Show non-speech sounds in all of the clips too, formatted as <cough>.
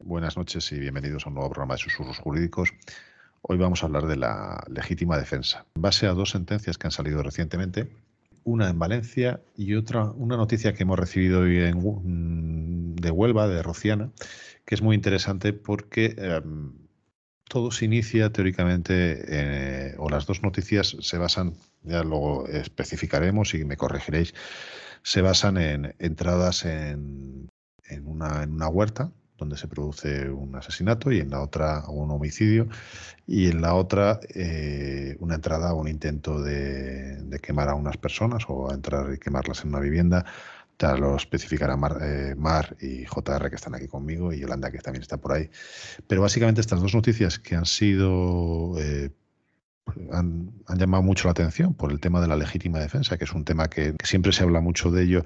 Buenas noches y bienvenidos a un nuevo programa de Susurros Jurídicos. Hoy vamos a hablar de la legítima defensa, en base a dos sentencias que han salido recientemente, una en Valencia y otra, una noticia que hemos recibido hoy mm, de Huelva, de Rociana, que es muy interesante porque em, todo se inicia teóricamente, eh, o las dos noticias se basan, ya luego especificaremos y me corregiréis, se basan en entradas en, en, una, en una huerta donde se produce un asesinato y en la otra un homicidio y en la otra eh, una entrada o un intento de, quemar a unas personas o entrar y quemarlas en una vivienda. tal lo especificará Mar, eh, Mar y JR que están aquí conmigo y Yolanda que también está por ahí. Pero básicamente estas dos noticias que han sido... Eh, han, llamado mucho la atención por el tema de la legítima defensa, que es un tema que siempre se habla mucho de ello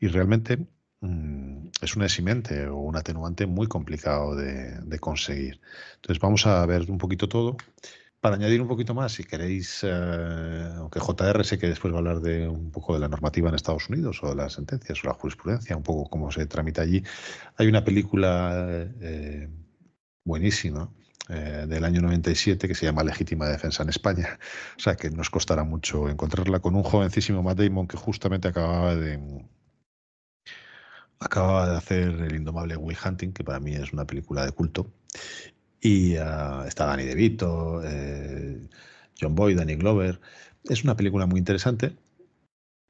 y realmente Mm, es un eximente o un atenuante muy complicado de, conseguir. Entonces vamos a ver un poquito todo. Para añadir un poquito más, si queréis, eh, aunque JR sé que después va a hablar de un poco de la normativa en Estados Unidos o de las sentencias o la jurisprudencia, un poco cómo se tramita allí. Hay una película eh, buenísima eh, del año 97 que se llama Legítima Defensa en España. O sea que nos costará mucho encontrarla con un jovencísimo Matt Damon que justamente acababa de, acababa de hacer El indomable Will Hunting, que para mí es una película de culto. Y ah, está Danny DeVito, eh, John Boyd, Danny Glover. Es una película muy interesante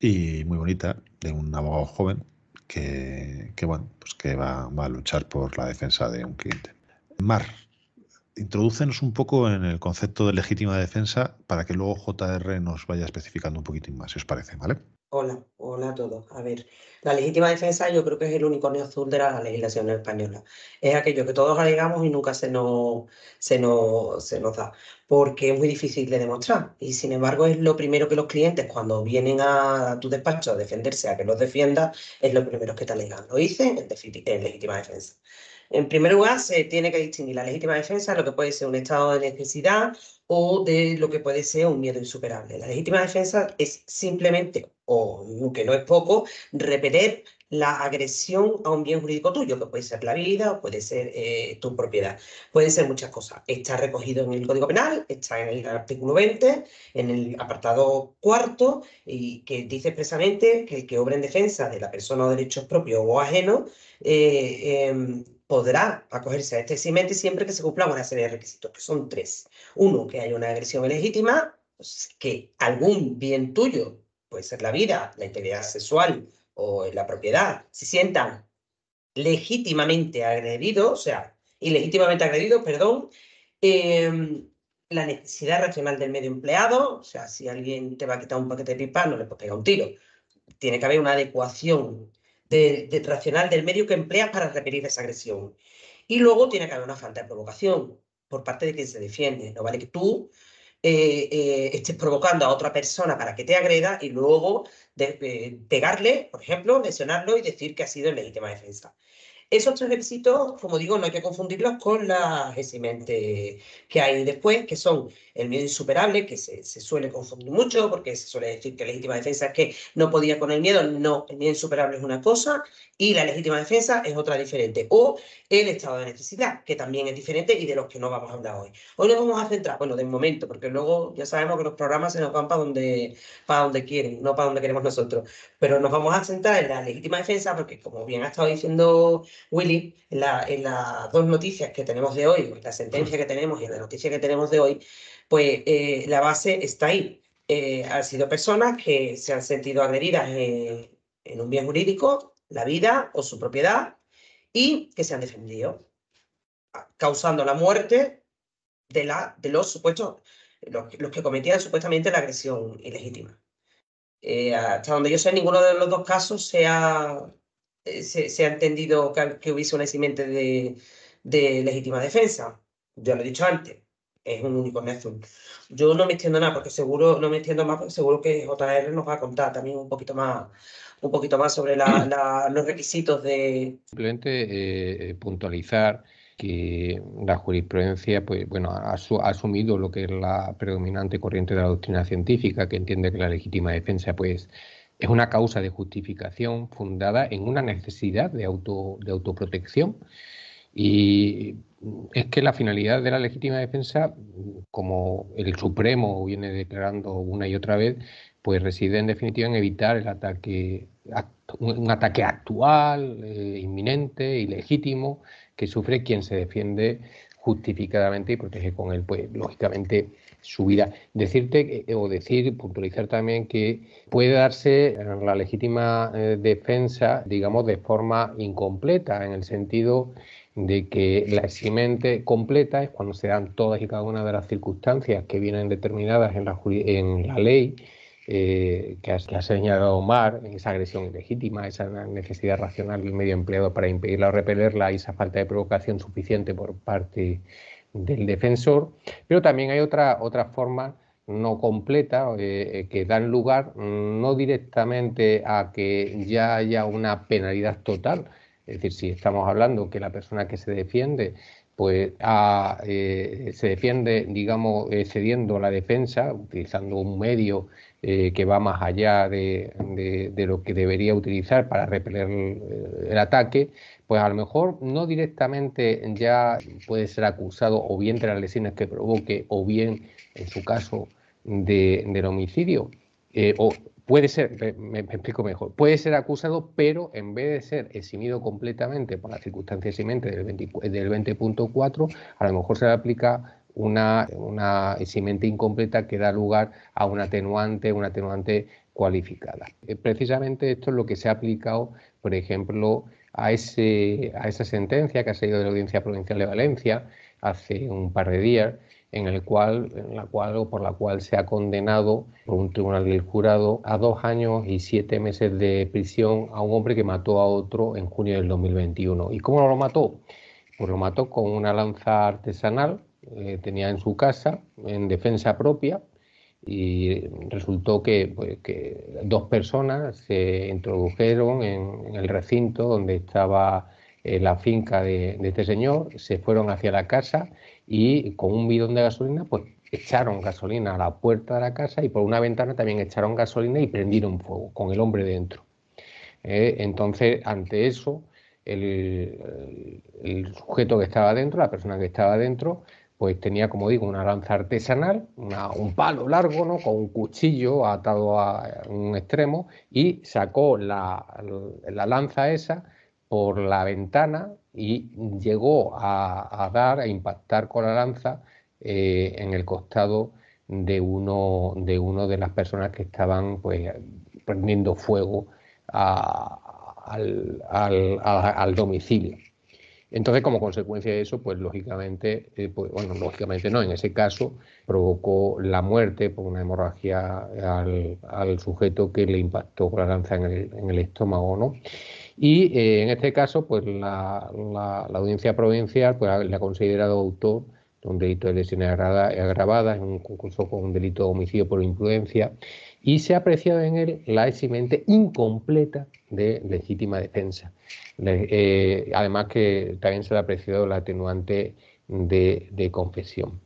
y muy bonita de un abogado joven que, bueno, pues que va, va a luchar por la defensa de un cliente. Mar, Introducenos un poco en el concepto de legítima defensa para que luego JR nos vaya especificando un poquitín más, si os parece, ¿vale? Hola, hola a todos. A ver, la legítima defensa yo creo que es el unicornio azul de la legislación española. Es aquello que todos alegamos y nunca se nos, da, porque es muy difícil de demostrar. Y sin embargo es lo primero que los clientes cuando vienen a tu despacho a defenderse, a que los defienda, es lo primero que te alegan. Lo hice en legítima defensa. En primer lugar, se tiene que distinguir la legítima defensa de lo que puede ser un estado de necesidad o de lo que puede ser un miedo insuperable. La legítima defensa es simplemente, o que no es poco, repeler la agresión a un bien jurídico tuyo, que puede ser la vida o puede ser eh, tu propiedad. Pueden ser muchas cosas. Está recogido en el Código Penal, está en el artículo 20, en el apartado cuarto, y que dice expresamente que el que obra en defensa de la persona o derechos propios o ajenos eh, em, podrá acogerse a este cimiento siempre que se cumpla una serie de requisitos, que son tres. Uno, que haya una agresión ilegítima, pues, que algún bien tuyo, puede ser la vida, la integridad sexual o la propiedad, se sientan legítimamente agredido, o sea, ilegítimamente agredido, perdón, em, la necesidad racional del medio empleado, o sea, si alguien te va a quitar un paquete de pipa, no le puedes pegar un tiro. Tiene que haber una adecuación de, racional del medio que empleas para repetir esa agresión. Y luego tiene que haber una falta de provocación por parte de quien se defiende. No vale que tú eh, eh, estés provocando a otra persona para que te agreda y luego eh, pegarle, por ejemplo, lesionarlo y decir que ha sido en legítima defensa. Esos tres ejércitos, como digo, no hay que confundirlos con las eximentes que hay después, que son el miedo insuperable, que se, suele confundir mucho, porque se suele decir que la legítima defensa es que no podía con el miedo, no, el miedo insuperable es una cosa, y la legítima defensa es otra diferente. O el estado de necesidad, que también es diferente y de los que no vamos a hablar hoy. Hoy nos vamos a centrar, bueno, de momento, porque luego ya sabemos que los programas se nos van para donde, para donde quieren, no para donde queremos nosotros. Pero nos vamos a centrar en la legítima defensa, porque como bien ha estado diciendo Willy, en, la, en las dos noticias que tenemos de hoy, la sentencia que tenemos y la noticia que tenemos de hoy, pues eh, la base está ahí. Eh, han sido personas que se han sentido agredidas eh, en un bien jurídico la vida o su propiedad y que se han defendido, causando la muerte de, la, de los supuestos, los, que cometían supuestamente la agresión ilegítima. Eh, hasta donde yo sé, en ninguno de los dos casos se ha, eh, se, ha entendido que, hubiese un eximente de, legítima defensa. Ya lo he dicho antes, es un único azul. Yo no me entiendo nada porque seguro, no me más porque seguro que JR nos va a contar también un poquito más un poquito más sobre los requisitos de... Simplemente eh, eh, puntualizar que la jurisprudencia pues, bueno, ha, asumido lo que es la predominante corriente de la doctrina científica, que entiende que la legítima defensa pues, es una causa de justificación fundada en una necesidad de, auto, de autoprotección. Y es que la finalidad de la legítima defensa, como el Supremo viene declarando una y otra vez, pues reside en definitiva en evitar el ataque un ataque actual, inminente eh, inminente, ilegítimo, que sufre quien se defiende justificadamente y protege con él, pues lógicamente su vida. Decirte eh, o decir, puntualizar también que puede darse la legítima eh, defensa, digamos, de forma incompleta, en el sentido de que la eximente completa es cuando se dan todas y cada una de las circunstancias que vienen determinadas en la, en la ley eh, que, ha señalado Omar, esa agresión ilegítima, esa necesidad racional del medio empleado para impedirla o repelerla y esa falta de provocación suficiente por parte del defensor. Pero también hay otra, otra forma no completa eh, que dan lugar no directamente a que ya haya una penalidad total, es decir, si estamos hablando que la persona que se defiende pues ah, eh, se defiende, digamos, eh, cediendo la defensa, utilizando un medio eh, que va más allá de, lo que debería utilizar para repeler el, ataque, pues a lo mejor no directamente ya puede ser acusado o bien de las lesiones que provoque o bien, en su caso, de, del homicidio. o puede ser, me, explico mejor, puede ser acusado, pero en vez de ser eximido completamente por la circunstancia eximente del 20.4, a lo mejor se le aplica una, una eximente incompleta que da lugar a un atenuante, un atenuante cualificada. Eh, precisamente esto es lo que se ha aplicado, por ejemplo, a, a esa sentencia que ha salido de la Audiencia Provincial de Valencia hace un par de días, en, el cual, la cual por la cual se ha condenado por un tribunal del jurado a dos años y siete meses de prisión a un hombre que mató a otro en junio del 2021. ¿Y cómo lo mató? Pues lo mató con una lanza artesanal que eh, tenía en su casa en defensa propia y resultó que, pues, dos personas se introdujeron en, el recinto donde estaba eh, la finca de, de, este señor, se fueron hacia la casa y con un bidón de gasolina, pues echaron gasolina a la puerta de la casa y por una ventana también echaron gasolina y prendieron fuego con el hombre dentro. Eh, entonces, ante eso, el, sujeto que estaba dentro, la persona que estaba dentro, pues tenía, como digo, una lanza artesanal, un palo largo, ¿no? Con un cuchillo atado a un extremo y sacó la, la lanza esa por la ventana y llegó a, dar, a impactar con la lanza eh, en el costado de uno, de uno de las personas que estaban pues, prendiendo fuego a, al, al, domicilio. Entonces, como consecuencia de eso, pues lógicamente, eh, pues, bueno, lógicamente no, en ese caso provocó la muerte por una hemorragia al, al sujeto que le impactó con la lanza en el, en el estómago, ¿no? Y eh, en este caso, pues la, audiencia provincial pues, le ha considerado autor de un delito de lesiones agravadas agravada en un concurso con un delito de homicidio por imprudencia y se ha apreciado en él la eximente incompleta de legítima defensa. Eh, además que también se le ha apreciado la atenuante de, confesión.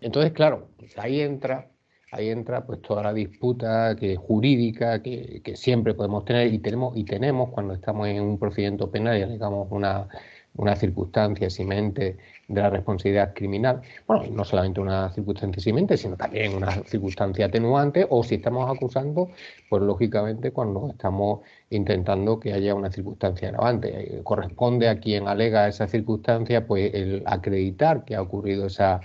Entonces, claro, ahí entra ahí entra pues toda la disputa que, jurídica que, siempre podemos tener y tenemos, y tenemos cuando estamos en un procedimiento penal y alegamos una, circunstancia simente de la responsabilidad criminal. Bueno, no solamente una circunstancia simente, sino también una circunstancia atenuante o si estamos acusando, pues lógicamente cuando estamos intentando que haya una circunstancia agravante. Eh, corresponde a quien alega esa circunstancia, pues el acreditar que ha ocurrido esa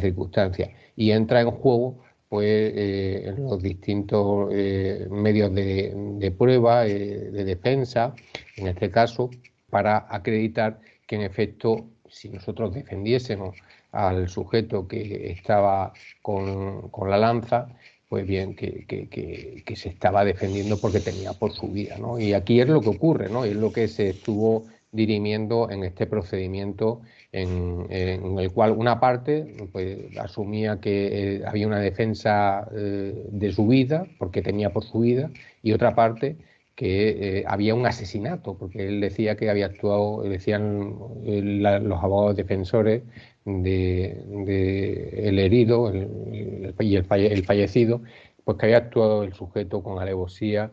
circunstancia. Y entra en juego pues eh, los distintos eh, medios de, prueba, eh, de defensa, en este caso, para acreditar que en efecto, si nosotros defendiésemos al sujeto que estaba con, la lanza, pues bien, que, se estaba defendiendo porque tenía por su vida, ¿no? Y aquí es lo que ocurre, ¿no? Es lo que se estuvo dirimiendo en este procedimiento en, el cual una parte pues, asumía que eh, había una defensa eh, de su vida, porque tenía por su vida, y otra parte que eh, había un asesinato, porque él decía que había actuado, decían los abogados defensores de, el herido y el fallecido, pues que había actuado el sujeto con alevosía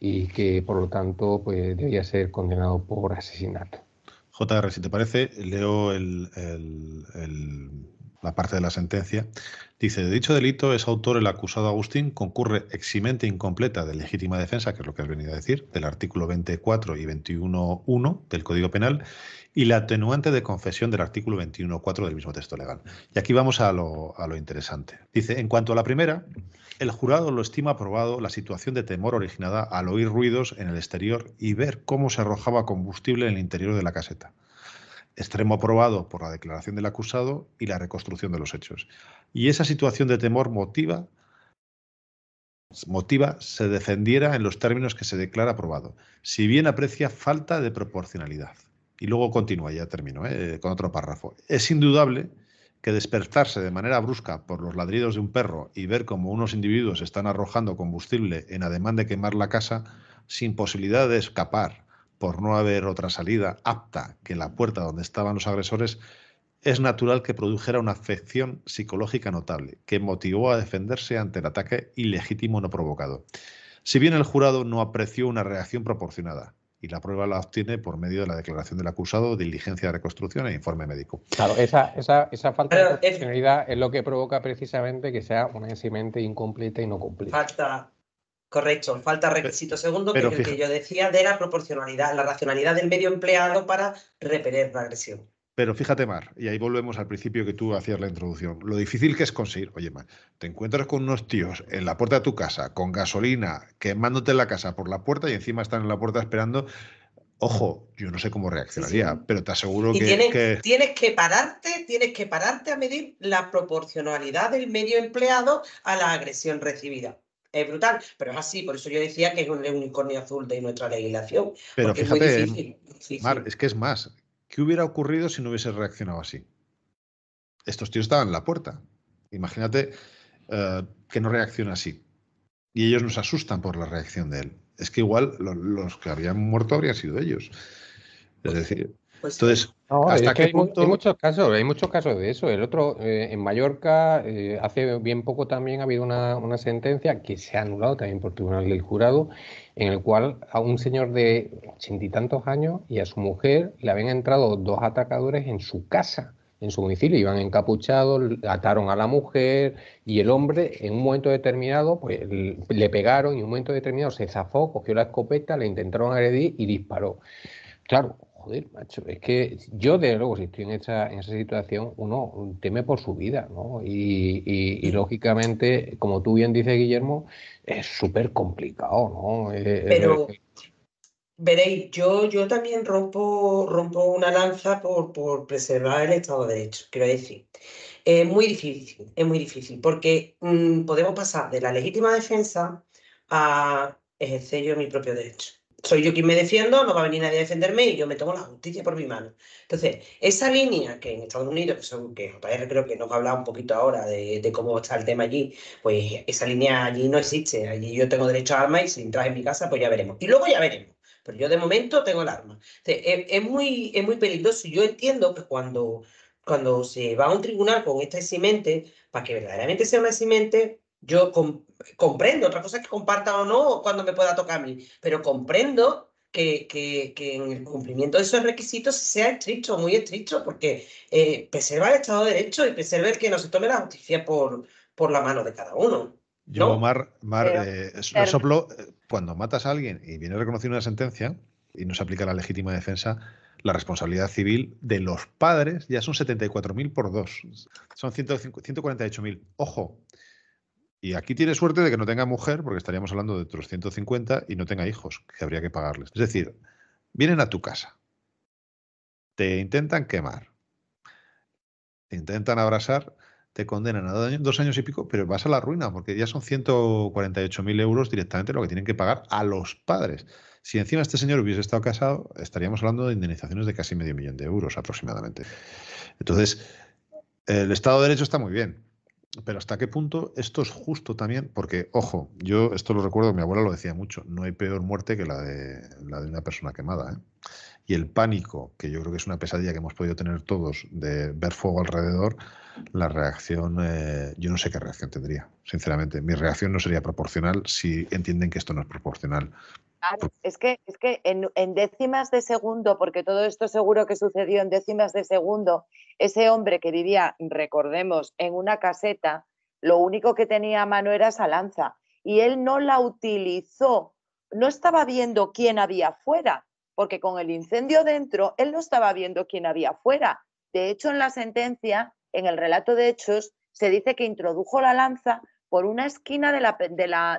y que por lo tanto pues, debía ser condenado por asesinato. JR, si te parece, leo la parte de la sentencia. Dice, de dicho delito es autor el acusado Agustín, concurre eximente incompleta de legítima defensa, que es lo que has venido a decir, del artículo 24 y 21.1 del Código Penal, y la atenuante de confesión del artículo 21.4 del mismo texto legal. Y aquí vamos a lo, interesante. Dice, en cuanto a la primera, el jurado lo estima aprobado la situación de temor originada al oír ruidos en el exterior y ver cómo se arrojaba combustible en el interior de la caseta extremo aprobado por la declaración del acusado y la reconstrucción de los hechos. Y esa situación de temor motiva, motiva se defendiera en los términos que se declara aprobado, si bien aprecia falta de proporcionalidad. Y luego continúa, ya termino, ¿eh? Eh, con otro párrafo. Es indudable que despertarse de manera brusca por los ladridos de un perro y ver cómo unos individuos están arrojando combustible en ademán de quemar la casa, sin posibilidad de escapar, por no haber otra salida apta que la puerta donde estaban los agresores, es natural que produjera una afección psicológica notable, que motivó a defenderse ante el ataque ilegítimo no provocado. Si bien el jurado no apreció una reacción proporcionada, y la prueba la obtiene por medio de la declaración del acusado, diligencia de reconstrucción e informe médico. Claro, esa, falta de proporcionalidad es... lo que provoca precisamente que sea una eximente incompleta y no cumplida. Falta, Correcto, falta requisito segundo, que, el que yo decía de la proporcionalidad, la racionalidad del medio empleado para repeler la agresión. Pero fíjate, Mar, y ahí volvemos al principio que tú hacías la introducción, lo difícil que es conseguir, oye, Mar, te encuentras con unos tíos en la puerta de tu casa, con gasolina, quemándote en la casa por la puerta y encima están en la puerta esperando. Ojo, yo no sé cómo reaccionaría, pero te aseguro que, tienes, que... Tienes que pararte, tienes que pararte a medir la proporcionalidad del medio empleado a la agresión recibida es brutal, pero es así, por eso yo decía que es un unicornio azul de nuestra legislación. Pero fíjate, es, Mar, es que es más, ¿Qué hubiera ocurrido si no hubiese reaccionado así? Estos tíos estaban en la puerta. Imagínate eh, que no reacciona así. Y ellos nos asustan por la reacción de él. Es que igual los que habían muerto habrían sido ellos. Es decir, pues entonces, hay, muchos casos, hay muchos casos de eso. El otro, eh, en Mallorca, eh, hace bien poco también ha habido una, sentencia que se ha anulado también por tribunal del jurado, en el cual a un señor de ochenta y tantos años y a su mujer le habían entrado dos atacadores en su casa, en su domicilio, iban encapuchados, ataron a la mujer y el hombre en un momento determinado pues, le pegaron y en un momento determinado se zafó, cogió la escopeta, le intentaron agredir y disparó. Claro, macho, es que yo, de luego, si estoy en esa, en esa situación, uno teme por su vida, ¿no? Y, mm. lógicamente, como tú bien dices, Guillermo, es súper complicado, ¿no? Eh, eh, eh, Pero, veréis, yo, yo también rompo, rompo una lanza por, preservar el Estado de Derecho, quiero decir. Es muy difícil, es muy difícil, porque mm, podemos pasar de la legítima defensa a ejercer yo mi propio derecho soy yo quien me defiendo, no va a venir nadie a defenderme y yo me tomo la justicia por mi mano. Entonces, esa línea que en Estados Unidos, que, creo que nos ha hablado un poquito ahora de, cómo está el tema allí, pues esa línea allí no existe. Allí yo tengo derecho a arma y si entras en mi casa, pues ya veremos. Y luego ya veremos. Pero yo de momento tengo el arma. es, muy, es muy peligroso. Yo entiendo que cuando, cuando se va a un tribunal con esta eximente, para que verdaderamente sea una eximente, yo comprendo, otra cosa es que comparta o no cuando me pueda tocar a mí, pero comprendo que, en el cumplimiento de esos requisitos sea estricto, muy estricto, porque eh, preserva el Estado de Derecho y preserva el que no se tome la justicia por, por la mano de cada uno. Yo, ¿no? Mar, Mar eh, soplo, eh, cuando matas a alguien y viene reconocida una sentencia y no se aplica la legítima defensa, la responsabilidad civil de los padres ya son 74.000 por dos. Son 148.000. Ojo, y aquí tiene suerte de que no tenga mujer, porque estaríamos hablando de otros 150 y no tenga hijos, que habría que pagarles. Es decir, vienen a tu casa, te intentan quemar, te intentan abrasar, te condenan a dos años y pico, pero vas a la ruina, porque ya son 148.000 euros directamente lo que tienen que pagar a los padres. Si encima este señor hubiese estado casado, estaríamos hablando de indemnizaciones de casi medio millón de euros aproximadamente. Entonces, el Estado de Derecho está muy bien, pero hasta qué punto esto es justo también, porque, ojo, yo esto lo recuerdo, mi abuela lo decía mucho, no hay peor muerte que la de, la de una persona quemada. ¿eh? Y el pánico, que yo creo que es una pesadilla que hemos podido tener todos, de ver fuego alrededor, la reacción, eh, yo no sé qué reacción tendría, sinceramente. Mi reacción no sería proporcional si entienden que esto no es proporcional. Es que, es que en, décimas de segundo, porque todo esto seguro que sucedió en décimas de segundo, ese hombre que vivía, recordemos, en una caseta, lo único que tenía a mano era esa lanza. Y él no la utilizó, no estaba viendo quién había afuera, porque con el incendio dentro, él no estaba viendo quién había afuera. De hecho, en la sentencia, en el relato de hechos, se dice que introdujo la lanza por una esquina la,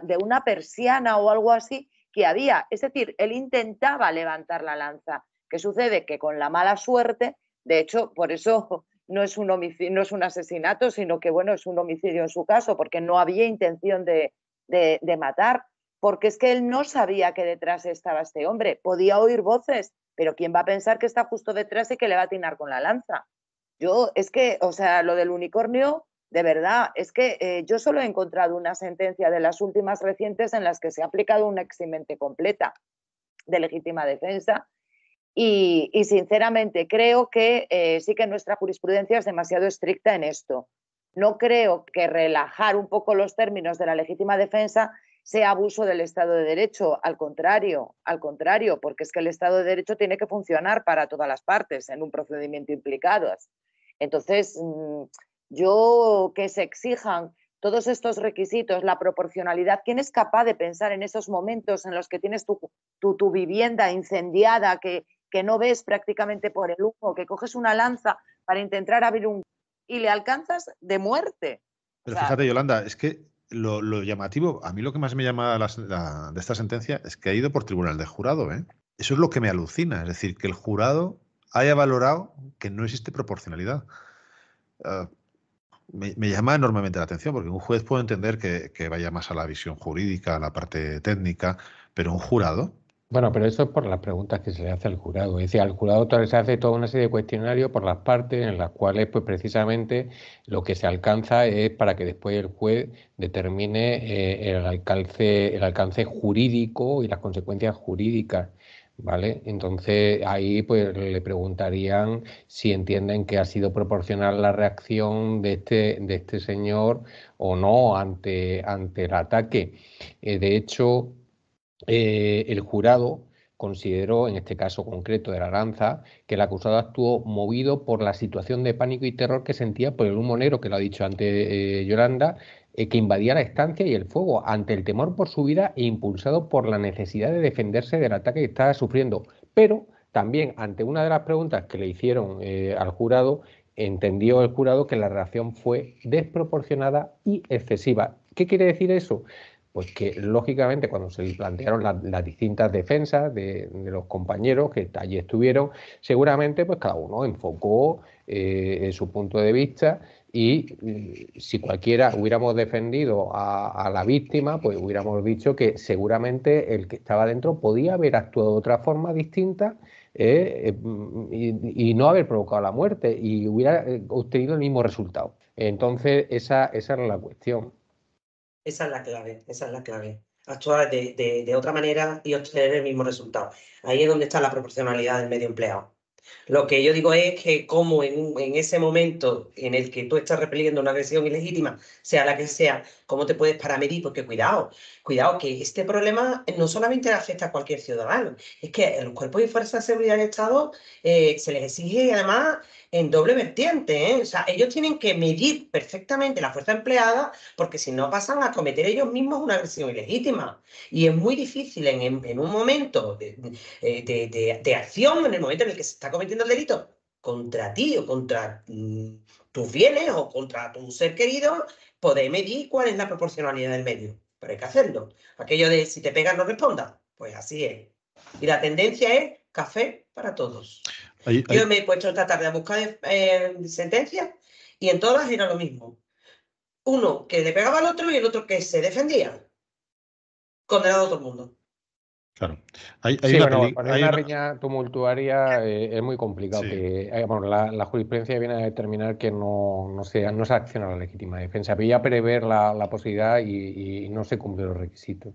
de una persiana o algo así, que había. Es decir, él intentaba levantar la lanza. ¿Qué sucede? Que con la mala suerte, de hecho, por eso <laughs> no es un, homicidio, no es un asesinato, sino que bueno, es un homicidio en su caso, porque no había intención de, de, de matar, porque es que él no sabía que detrás estaba este hombre. Podía oír voces, pero ¿quién va a pensar que está justo detrás y que le va a atinar con la lanza? Yo, es que, o sea, lo del unicornio de verdad, es que eh, yo solo he encontrado una sentencia de las últimas recientes en las que se ha aplicado una eximente completa de legítima defensa y, sinceramente creo que eh, sí que nuestra jurisprudencia es demasiado estricta en esto. No creo que relajar un poco los términos de la legítima defensa sea abuso del Estado de Derecho, al contrario, al contrario, porque es que el Estado de Derecho tiene que funcionar para todas las partes en un procedimiento implicado. Entonces, mm, yo que se exijan todos estos requisitos, la proporcionalidad, ¿quién es capaz de pensar en esos momentos en los que tienes tu, vivienda incendiada, que, no ves prácticamente por el humo, que coges una lanza para intentar abrir un... y le alcanzas de muerte? Pero fíjate, Yolanda, es que lo, llamativo, a mí lo que más me llama de esta sentencia es que ha ido por tribunal de jurado. ¿eh? Eso es lo que me alucina, es decir, que el jurado haya valorado que no existe proporcionalidad. Ah, me, llama enormemente la atención, porque un juez puede entender que, vaya más a la visión jurídica, a la parte técnica, pero un jurado. Bueno, pero eso es por las preguntas que se le hace al jurado. Es decir, al jurado se hace toda una serie de cuestionarios por las partes en las cuales, pues precisamente, lo que se alcanza es para que después el juez determine eh, el, alcance, el alcance jurídico y las consecuencias jurídicas ¿Vale? Entonces ahí pues le preguntarían si entienden que ha sido proporcional la reacción de este, de este señor o no ante, ante el ataque. Eh, de hecho, eh, el jurado consideró, en este caso concreto de la lanza, que el acusado actuó movido por la situación de pánico y terror que sentía por el humo negro, que lo ha dicho antes eh, Yolanda, eh, que invadía la estancia y el fuego, ante el temor por su vida e impulsado por la necesidad de defenderse del ataque que estaba sufriendo. Pero también, ante una de las preguntas que le hicieron eh, al jurado, entendió el jurado que la reacción fue desproporcionada y excesiva. ¿Qué quiere decir eso? Pues que lógicamente cuando se plantearon las distintas defensas de, los compañeros que allí estuvieron, seguramente pues cada uno enfocó eh, su punto de vista y mm, si cualquiera hubiéramos defendido a, la víctima, pues hubiéramos dicho que seguramente el que estaba dentro podía haber actuado de otra forma distinta eh, eh, mm, y, no haber provocado la muerte y hubiera eh, obtenido el mismo resultado. Entonces, esa, esa era la cuestión. Esa es la clave, esa es la clave. Actuar de, de otra manera y obtener el mismo resultado. Ahí es donde está la proporcionalidad del medio empleado. Lo que yo digo es que como en, en ese momento en el que tú estás repeliendo una agresión ilegítima, sea la que sea, ¿Cómo te puedes paramedir? Porque cuidado, cuidado, que este problema no solamente afecta a cualquier ciudadano, es que a los cuerpos y fuerzas de seguridad del Estado eh, se les exige además en doble vertiente. ¿eh? O sea, ellos tienen que medir perfectamente la fuerza empleada porque si no pasan a cometer ellos mismos una agresión ilegítima. Y es muy difícil en, un momento eh, de, acción, en el momento en el que se está cometiendo el delito contra ti o contra mm, tus bienes o contra tu ser querido, podéis medir cuál es la proporcionalidad del medio, pero hay que hacerlo. Aquello de si te pegas no respondas, pues así es. Y la tendencia es café para todos. Yo me he puesto esta tarde a buscar eh, sentencias y en todas era lo mismo. Uno que le pegaba al otro y el otro que se defendía. Condenado a todo el mundo. Claro. Hay, hay sí, una bueno, hay una, riña tumultuaria eh, es muy complicado. Que, eh, la, jurisprudencia viene a determinar que no, no, se, no se acciona la legítima defensa, Había ya prever la, posibilidad y, y, no se cumplen los requisitos.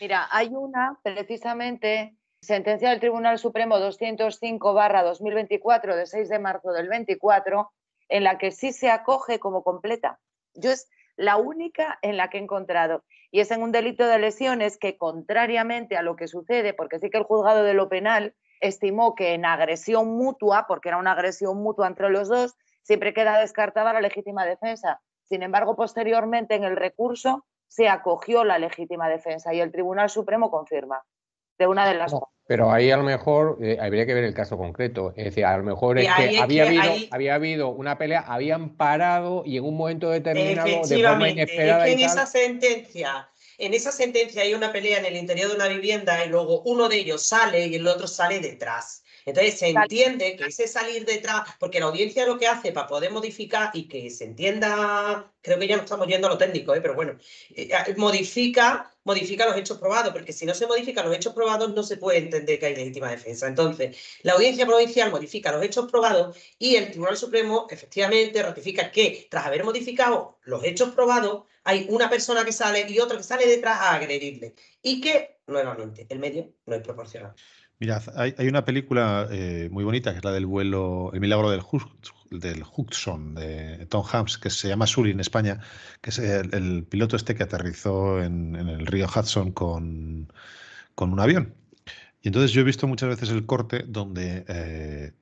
Mira, hay una precisamente, sentencia del Tribunal Supremo 205-2024 de 6 de marzo del 24, en la que sí se acoge como completa. Yo es la única en la que he encontrado. Y es en un delito de lesiones que, contrariamente a lo que sucede, porque sí que el juzgado de lo penal estimó que en agresión mutua, porque era una agresión mutua entre los dos, siempre queda descartada la legítima defensa. Sin embargo, posteriormente en el recurso se acogió la legítima defensa y el Tribunal Supremo confirma de una de las dos. Pero ahí a lo mejor eh, habría que ver el caso concreto. Es decir, a lo mejor es que, había, habido, había habido una pelea, habían parado y en un momento determinado, de forma Es que en esa sentencia, en esa sentencia hay una pelea en el interior de una vivienda y luego uno de ellos sale y el otro sale detrás. Entonces se entiende que ese salir detrás, porque la audiencia lo que hace para poder modificar y que se entienda, creo que ya no estamos yendo a lo técnico, ¿eh? pero bueno, eh, ah, modifica, modifica los hechos probados, porque si no se modifican los hechos probados no se puede entender que hay legítima defensa. Entonces, la audiencia provincial modifica los hechos probados y el Tribunal Supremo efectivamente ratifica que tras haber modificado los hechos probados, hay una persona que sale y otra que sale detrás a agredirle y que, nuevamente, el medio no es proporcional. Mirad, hay, una película eh, muy bonita que es la del vuelo, El milagro del, del Hudson, de Tom Hanks, que se llama Sully en España, que es el, piloto este que aterrizó en, el río Hudson con, un avión. Y entonces yo he visto muchas veces el corte donde eh,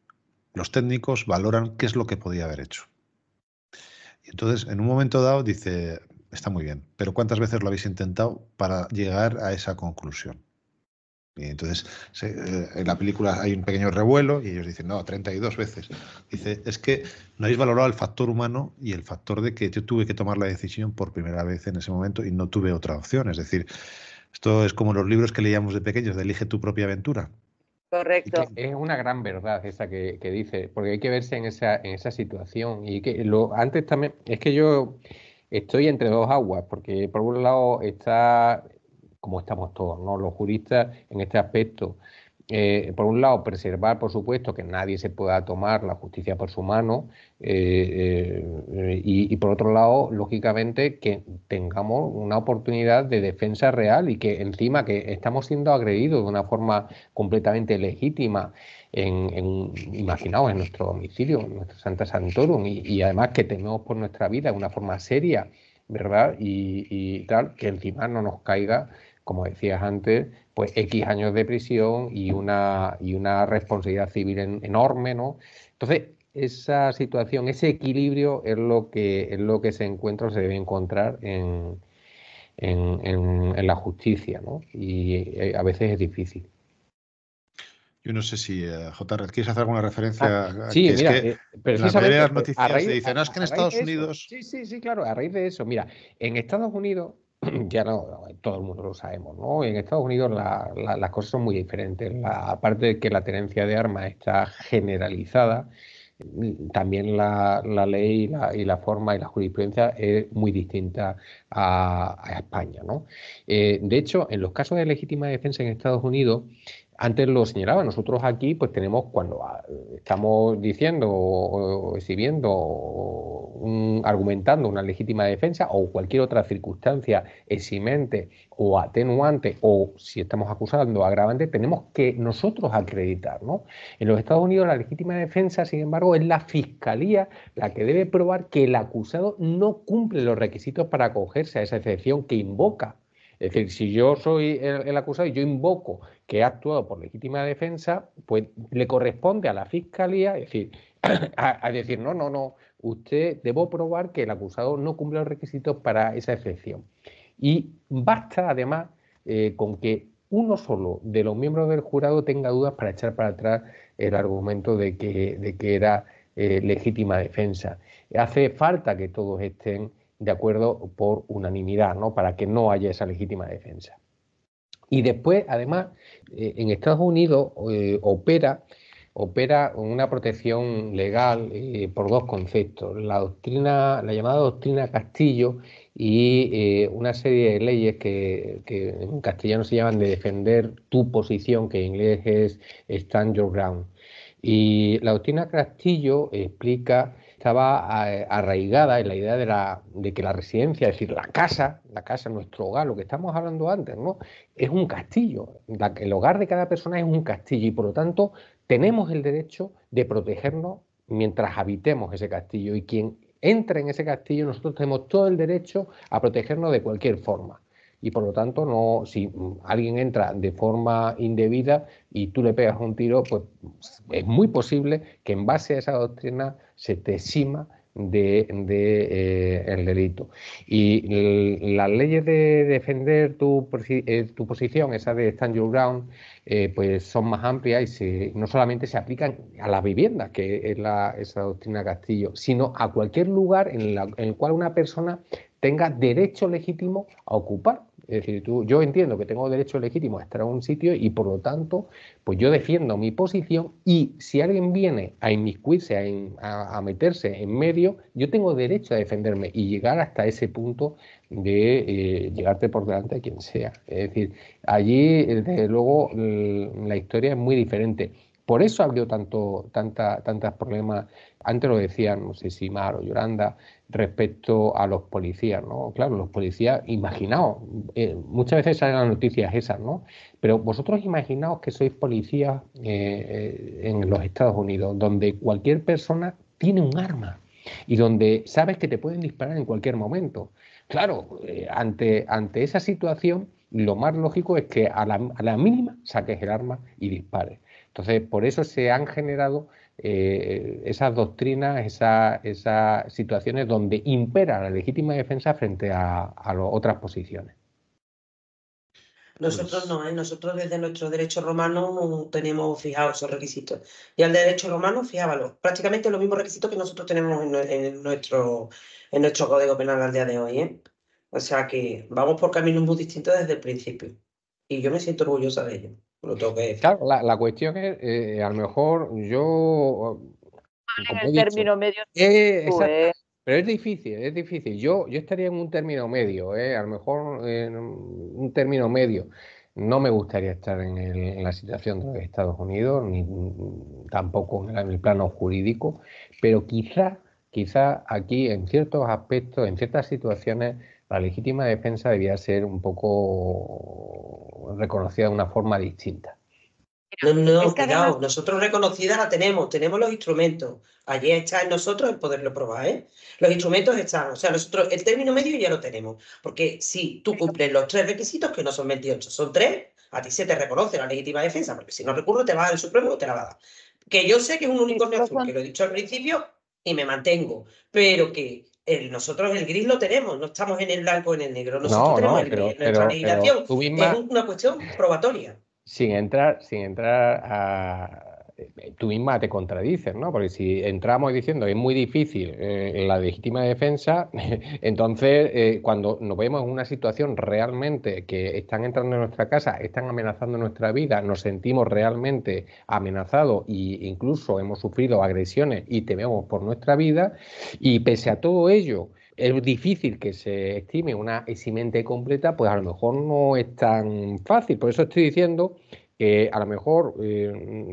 los técnicos valoran qué es lo que podía haber hecho. Y entonces, en un momento dado, dice, está muy bien, pero ¿cuántas veces lo habéis intentado para llegar a esa conclusión? entonces, eh, en la película hay un pequeño revuelo y ellos dicen, no, 32 veces. Dice, es que no habéis valorado el factor humano y el factor de que yo tuve que tomar la decisión por primera vez en ese momento y no tuve otra opción. Es decir, esto es como los libros que leíamos de pequeños, de elige tu propia aventura. Correcto. Es una gran verdad esa que, dice, porque hay que verse en esa, en esa situación. Y que lo antes también, es que yo estoy entre dos aguas, porque por un lado está como estamos todos, Los juristas en este aspecto. Eh, por un lado, preservar, por supuesto, que nadie se pueda tomar la justicia por su mano eh, eh, y, por otro lado, lógicamente, que tengamos una oportunidad de defensa real y que encima que estamos siendo agredidos de una forma completamente legítima, en, imaginaos, en nuestro domicilio, en nuestra Santa Santorum y, además que tenemos por nuestra vida de una forma seria, ¿verdad? y tal, que encima no nos caiga como decías antes, pues X años de prisión y una, y una responsabilidad civil enorme, ¿no? Entonces, esa situación, ese equilibrio es lo que, es lo que se encuentra o se debe encontrar en, la justicia, ¿no? Y eh, a veces es difícil. Yo no sé si, uh, eh, JR, ¿quieres hacer alguna referencia? Ah, sí, mira, eh, es en noticias dicen, no, es que en Estados Unidos... Sí, sí, sí, claro, a raíz de eso. Mira, en Estados Unidos <clears throat> ya no, eh, todo el mundo lo sabemos, ¿no? En Estados Unidos las cosas son muy diferentes. aparte de que la tenencia de armas está generalizada, mm, también la, ley y la, forma y la jurisprudencia es muy distinta a, España. ¿no? Eh, de hecho, en los casos de legítima defensa en Estados Unidos, antes lo señalaba, nosotros aquí pues tenemos cuando ah, estamos diciendo o exhibiendo o argumentando una legítima defensa o cualquier otra circunstancia eximente o atenuante o si estamos acusando agravante, tenemos que nosotros acreditar. ¿no? En los Estados Unidos la legítima defensa, sin embargo, es la fiscalía la que debe probar que el acusado no cumple los requisitos para acogerse a esa excepción que invoca es decir, si yo soy el, acusado y yo invoco que he actuado por legítima defensa, pues le corresponde a la fiscalía decir, <clears throat> a, decir, no, no, no, usted debo probar que el acusado no cumple los requisitos para esa excepción. Y basta, además, eh, con que uno solo de los miembros del jurado tenga dudas para echar para atrás el argumento de que, era eh, legítima defensa. Hace falta que todos estén de acuerdo por unanimidad, ¿no? Para que no haya esa legítima defensa. Y después, además, eh, en Estados Unidos eh, opera, opera una protección legal eh, por dos conceptos, la doctrina, la llamada doctrina Castillo y una serie de leyes que, que, en castellano se llaman de defender tu posición, que en inglés es stand your ground. Y la doctrina Castillo explica estaba eh, arraigada en la idea de, la, de que la residencia, es decir, la casa, la casa, nuestro hogar, lo que estamos hablando antes, ¿no? Es un castillo. La, el hogar de cada persona es un castillo y por lo tanto tenemos el derecho de protegernos mientras habitemos ese castillo y quien entra en ese castillo nosotros tenemos todo el derecho a protegernos de cualquier forma y por lo tanto no si alguien entra de forma indebida y tú le pegas un tiro pues es muy posible que en base a esa doctrina se te exima de, eh, el delito. Y las leyes de defender tu, eh, tu posición, esa de Stand Your Ground, eh, pues son más amplias y no solamente se aplican a las viviendas, que es la, esa doctrina Castillo, sino a cualquier lugar en el cual una persona tenga derecho legítimo a ocupar es decir, yo entiendo que tengo derecho legítimo a estar en un sitio y por lo tanto, pues yo defiendo mi posición y si alguien viene a inmiscuirse, a, meterse en medio, yo tengo derecho a defenderme y llegar hasta ese punto de eh, llegarte por delante de quien sea. Es decir, allí, desde luego, mm, la historia es muy diferente. Por eso ha habido tanto, tanta, tantos problemas. Antes lo decían, no sé si Mar o Yolanda, respecto a los policías, ¿no? Claro, los policías, imaginaos, eh, muchas veces salen las noticias esas, ¿no? Pero vosotros imaginaos que sois policías eh, eh, en los Estados Unidos, donde cualquier persona tiene un arma y donde sabes que te pueden disparar en cualquier momento. Claro, ante, ante esa situación, lo más lógico es que a la, a la mínima saques el arma y dispares. Entonces, por eso se han generado eh, esas doctrinas, esas, situaciones donde impera la legítima defensa frente a, otras posiciones. Nosotros pues no, ¿eh? nosotros desde nuestro derecho romano no tenemos fijados esos requisitos. Y al derecho romano, fijábalo, prácticamente los mismos requisitos que nosotros tenemos en, nuestro, en nuestro Código Penal al día de hoy. ¿eh? O sea que vamos por caminos muy distintos desde el principio. Y yo me siento orgullosa de ello. Claro, la, cuestión es, eh, a lo mejor yo... en el término medio. Eh, eh. Pero es difícil, es difícil. Yo, yo estaría en un término medio, eh, a lo mejor en un término medio. No me gustaría estar en, la situación de los Estados Unidos, ni mm, tampoco en el, en el plano jurídico, pero quizá, quizá aquí en ciertos aspectos, en ciertas situaciones, la legítima defensa debía ser un poco reconocida de una forma distinta. No, no, cuidado, nosotros reconocida la tenemos, tenemos los instrumentos. Allí está en nosotros el poderlo probar, ¿eh? Los instrumentos están, o sea, nosotros el término medio ya lo tenemos, porque si tú cumples los tres requisitos, que no son 28, son tres, a ti se te reconoce la legítima defensa, porque si no recurro te va a el Supremo o te la va a dar. Que yo sé que es un único azul, que lo he dicho al principio y me mantengo, pero que el, nosotros el gris lo tenemos, no estamos en el blanco o en el negro, nosotros tenemos el gris, en nuestra legislación es una cuestión probatoria. Sin entrar, sin entrar a, tú misma te contradices, ¿no? Porque si entramos diciendo es muy difícil eh, la legítima defensa, <laughs> entonces eh, cuando nos vemos en una situación realmente que están entrando en nuestra casa, están amenazando nuestra vida, nos sentimos realmente amenazados e incluso hemos sufrido agresiones y tememos por nuestra vida, y pese a todo ello, es difícil que se estime una eximente completa, pues a lo mejor no es tan fácil. Por eso estoy diciendo que a lo mejor eh,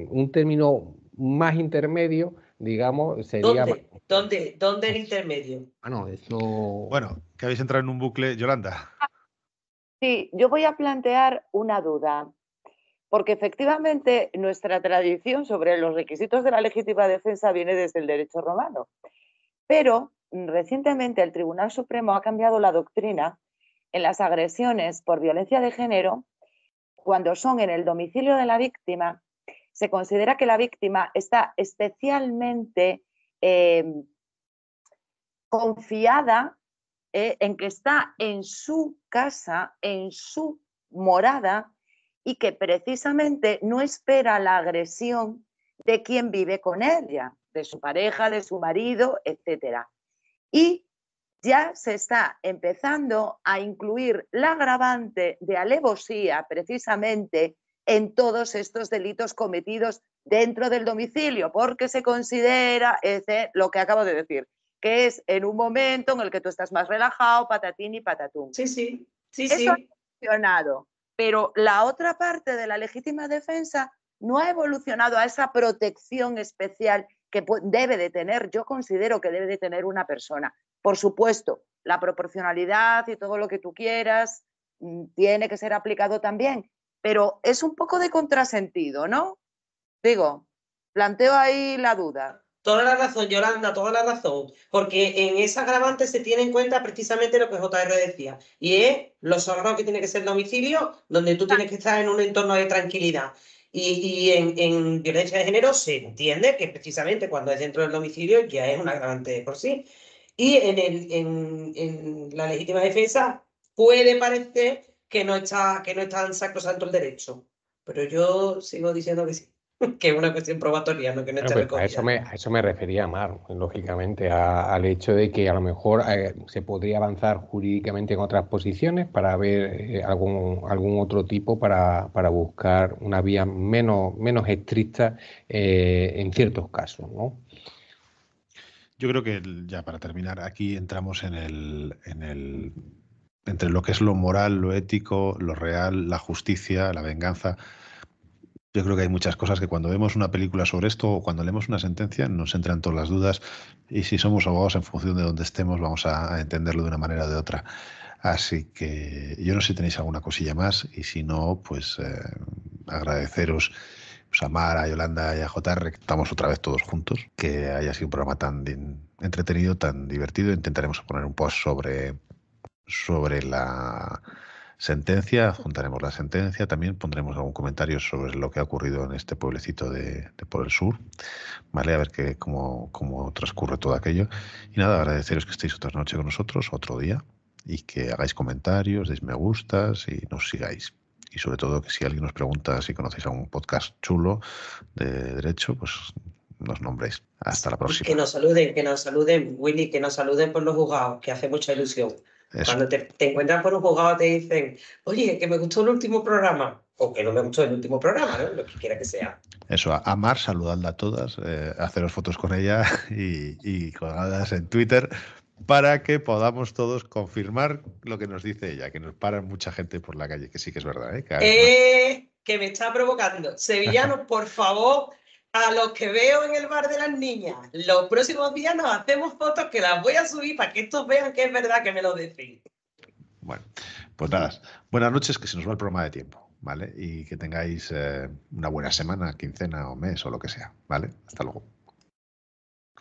un término más intermedio, digamos, sería... ¿Dónde? ¿Dónde, el intermedio? Ah, no, eso... Bueno, que habéis entrado en un bucle, Yolanda. Sí, yo voy a plantear una duda, porque efectivamente nuestra tradición sobre los requisitos de la legítima defensa viene desde el derecho romano, pero mm, recientemente el Tribunal Supremo ha cambiado la doctrina en las agresiones por violencia de género cuando son en el domicilio de la víctima, se considera que la víctima está especialmente eh, confiada eh, en que está en su casa, en su morada, y que precisamente no espera la agresión de quien vive con ella, de su pareja, de su marido, etc. Y ya se está empezando a incluir la agravante de alevosía precisamente en todos estos delitos cometidos dentro del domicilio, porque se considera lo que acabo de decir, que es en un momento en el que tú estás más relajado, patatín y patatún. Sí, sí, sí, ha evolucionado, pero la otra parte de la legítima defensa no ha evolucionado a esa protección especial que debe de tener, yo considero que debe de tener una persona. Por supuesto, la proporcionalidad y todo lo que tú quieras mm, tiene que ser aplicado también, pero es un poco de contrasentido, ¿no? Digo, planteo ahí la duda. Toda la razón, Yolanda, toda la razón, porque en esa agravante se tiene en cuenta precisamente lo que JR decía, y es los órganos que tiene que ser el domicilio, donde tú tienes que estar en un entorno de tranquilidad. Y, en, en, violencia de género se entiende que precisamente cuando es dentro del domicilio ya es un agravante por sí. Y en, el, en, la legítima defensa puede parecer que no está, que no está el derecho, pero yo sigo diciendo que sí <laughs> que es una cuestión probatoria, no que no está pues, a, eso me, a eso me refería, Mar, lógicamente, al hecho de que a lo mejor eh, se podría avanzar jurídicamente en otras posiciones para ver eh, algún, algún otro tipo para, buscar una vía menos, menos estricta eh, en ciertos casos, ¿no? Yo creo que ya para terminar, aquí entramos en el, en el entre lo que es lo moral, lo ético, lo real, la justicia, la venganza. Yo creo que hay muchas cosas que cuando vemos una película sobre esto o cuando leemos una sentencia nos entran todas las dudas y si somos abogados en función de donde estemos vamos a entenderlo de una manera o de otra. Así que yo no sé si tenéis alguna cosilla más y si no, pues eh, agradeceros Samara, pues Yolanda y a JR, estamos otra vez todos juntos, que haya sido un programa tan entretenido, tan divertido. Intentaremos poner un post sobre, sobre la sentencia, juntaremos la sentencia, también pondremos algún comentario sobre lo que ha ocurrido en este pueblecito de, por el sur, ¿vale? A ver que, como cómo transcurre todo aquello. Y nada, agradeceros que estéis otra noche con nosotros, otro día, y que hagáis comentarios, deis me gustas y nos sigáis y sobre todo que si alguien nos pregunta si conocéis a un podcast chulo de derecho, pues nos nombréis. Hasta la próxima. Que nos saluden, que nos saluden, Willy, que nos saluden por los juzgados, que hace mucha ilusión. Cuando te, encuentran encuentras por un juzgado te dicen, oye, que me gustó el último programa, o que no me gustó el último programa, lo que quiera que sea. Eso, a amar, saludadla a todas, eh, haceros fotos con ella <laughs> y, y colgarlas en Twitter para que podamos todos confirmar lo que nos dice ella, que nos para mucha gente por la calle, que sí que es verdad. ¿eh? que eh, me está provocando. Sevillanos, <laughs> por favor, a los que veo en el bar de las niñas, los próximos días nos hacemos fotos que las voy a subir para que estos vean que es verdad que me lo decís. Bueno, pues nada, buenas noches, que se nos va el programa de tiempo, ¿vale? Y que tengáis eh, una buena semana, quincena o mes o lo que sea, ¿vale? Hasta luego.